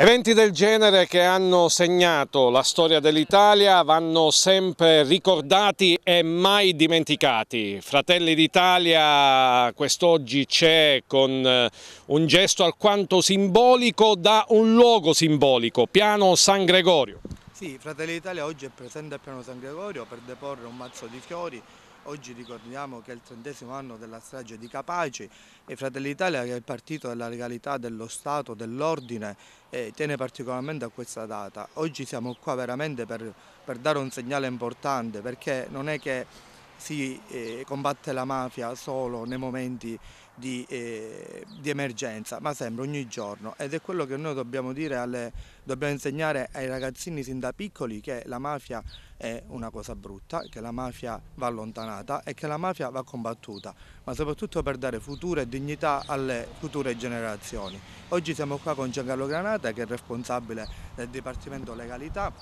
Eventi del genere che hanno segnato la storia dell'Italia vanno sempre ricordati e mai dimenticati. Fratelli d'Italia quest'oggi c'è con eh, un gesto alquanto simbolico da un luogo simbolico, Piano San Gregorio. Sì, Fratelli d'Italia oggi è presente al Piano San Gregorio per deporre un mazzo di fiori Oggi ricordiamo che è il trentesimo anno della strage di Capaci e Fratelli d'Italia, che è il partito della legalità, dello Stato, dell'ordine, eh, tiene particolarmente a questa data. Oggi siamo qua veramente per, per dare un segnale importante perché non è che si eh, combatte la mafia solo nei momenti di, eh, di, emergenza, ma sempre ogni giorno ed è quello che noi dobbiamo dire, alle, dobbiamo insegnare ai ragazzini sin da piccoli che la mafia è una cosa brutta, che la mafia va allontanata e che la mafia va combattuta, ma soprattutto per dare futuro e dignità alle future generazioni. Oggi siamo qua con Giancarlo Granata che è responsabile del Dipartimento Legalità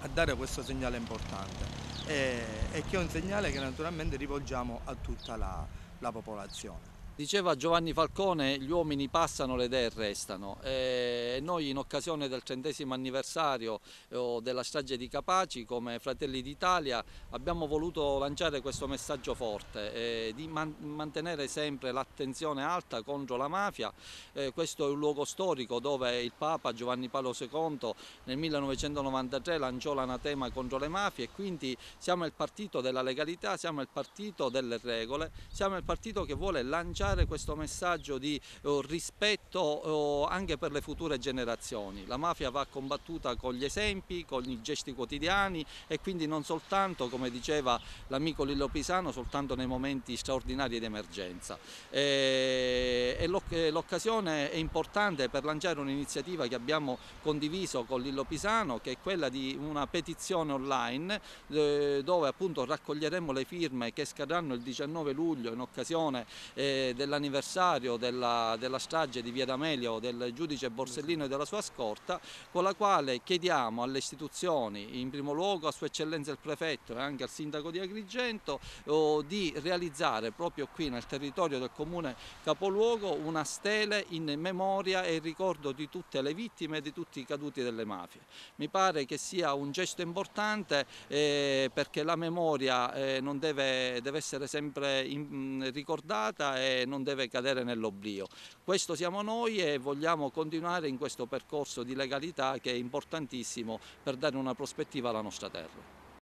a dare questo segnale importante. Eh, e, che è un segnale che naturalmente rivolgiamo a tutta la, la popolazione. Diceva Giovanni Falcone, gli uomini passano, le idee restano e eh, noi in occasione del trentesimo anniversario eh, della strage di Capaci come Fratelli d'Italia abbiamo voluto lanciare questo messaggio forte eh, di mantenere sempre l'attenzione alta contro la mafia. questo è un luogo storico dove il Papa Giovanni Paolo II nel 1993 lanciò l'anatema contro le mafie e quindi siamo il partito della legalità, siamo il partito delle regole, siamo il partito che vuole lanciare lanciare questo messaggio di oh, rispetto oh, anche per le future generazioni. La mafia va combattuta con gli esempi, con i gesti quotidiani e quindi non soltanto, come diceva l'amico Lillo Pisano, soltanto nei momenti straordinari di emergenza. Eh, e, e l'occasione è importante per lanciare un'iniziativa che abbiamo condiviso con Lillo Pisano, che è quella di una petizione online eh, dove appunto raccoglieremo le firme che scadranno il 19 luglio in occasione eh, dell'anniversario della, della, strage di Via D'Amelio del giudice Borsellino e della sua scorta, con la quale chiediamo alle istituzioni, in primo luogo a Sua Eccellenza il Prefetto e anche al Sindaco di Agrigento, oh, di realizzare proprio qui nel territorio del Comune Capoluogo una stele in memoria e in ricordo di tutte le vittime e di tutti i caduti delle mafie. Mi pare che sia un gesto importante eh, perché la memoria eh, deve, deve, essere sempre in, mm, ricordata e non deve cadere nell'oblio. Questo siamo noi e vogliamo continuare in questo percorso di legalità che è importantissimo per dare una prospettiva alla nostra terra.